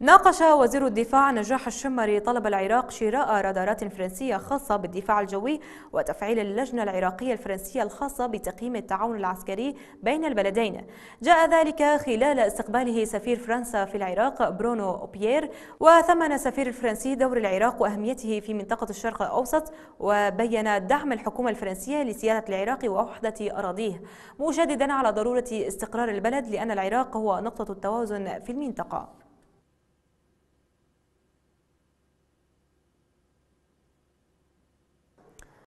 ناقش وزير الدفاع نجاح الشمري طلب العراق شراء رادارات فرنسية خاصة بالدفاع الجوي وتفعيل اللجنة العراقية الفرنسية الخاصة بتقييم التعاون العسكري بين البلدين جاء ذلك خلال استقباله سفير فرنسا في العراق برونو بيير وثمن السفير الفرنسي دور العراق وأهميته في منطقة الشرق الأوسط وبين دعم الحكومة الفرنسية لسيادة العراق ووحدة أراضيه مشددا على ضرورة استقرار البلد لأن العراق هو نقطة التوازن في المنطقة